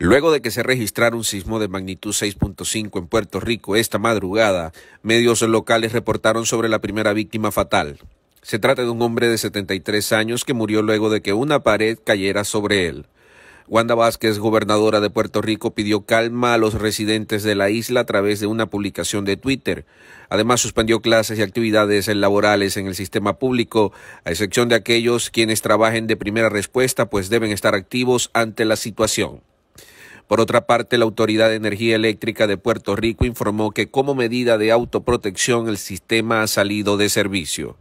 Luego de que se registrara un sismo de magnitud 6.5 en Puerto Rico esta madrugada, medios locales reportaron sobre la primera víctima fatal. Se trata de un hombre de 73 años que murió luego de que una pared cayera sobre él. Wanda Vázquez, gobernadora de Puerto Rico, pidió calma a los residentes de la isla a través de una publicación de Twitter. Además, suspendió clases y actividades laborales en el sistema público, a excepción de aquellos quienes trabajen de primera respuesta, pues deben estar activos ante la situación. Por otra parte, la Autoridad de Energía Eléctrica de Puerto Rico informó que como medida de autoprotección el sistema ha salido de servicio.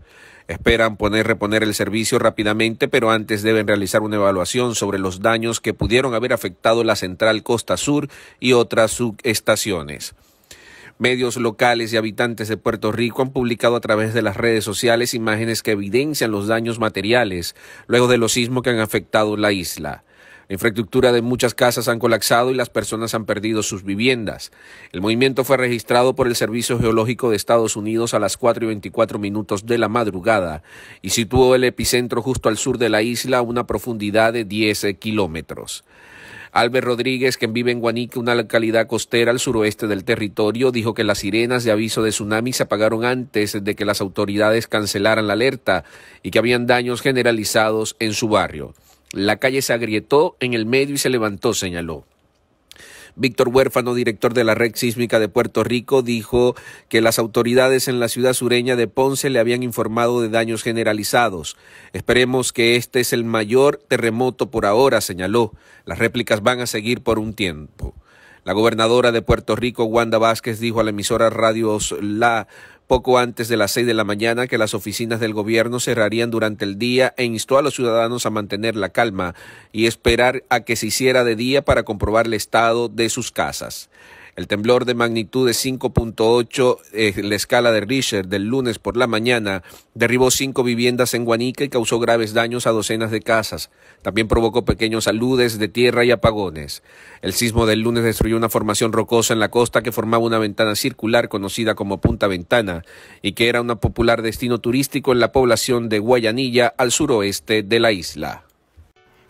Esperan poner reponer el servicio rápidamente, pero antes deben realizar una evaluación sobre los daños que pudieron haber afectado la central Costa Sur y otras subestaciones. Medios locales y habitantes de Puerto Rico han publicado a través de las redes sociales imágenes que evidencian los daños materiales luego de los sismos que han afectado la isla. La infraestructura de muchas casas han colapsado y las personas han perdido sus viviendas. El movimiento fue registrado por el Servicio Geológico de Estados Unidos a las 4 y 24 minutos de la madrugada y situó el epicentro justo al sur de la isla a una profundidad de 10 kilómetros. Albert Rodríguez, quien vive en Guanique, una localidad costera al suroeste del territorio, dijo que las sirenas de aviso de tsunami se apagaron antes de que las autoridades cancelaran la alerta y que habían daños generalizados en su barrio. La calle se agrietó en el medio y se levantó, señaló. Víctor Huérfano, director de la Red Sísmica de Puerto Rico, dijo que las autoridades en la ciudad sureña de Ponce le habían informado de daños generalizados. Esperemos que este es el mayor terremoto por ahora, señaló. Las réplicas van a seguir por un tiempo. La gobernadora de Puerto Rico, Wanda Vázquez, dijo a la emisora Radios La poco antes de las seis de la mañana que las oficinas del gobierno cerrarían durante el día e instó a los ciudadanos a mantener la calma y esperar a que se hiciera de día para comprobar el estado de sus casas. El temblor de magnitud de 5.8 en eh, la escala de Richter del lunes por la mañana derribó cinco viviendas en Guanica y causó graves daños a docenas de casas. También provocó pequeños aludes de tierra y apagones. El sismo del lunes destruyó una formación rocosa en la costa que formaba una ventana circular conocida como Punta Ventana y que era un popular destino turístico en la población de Guayanilla al suroeste de la isla.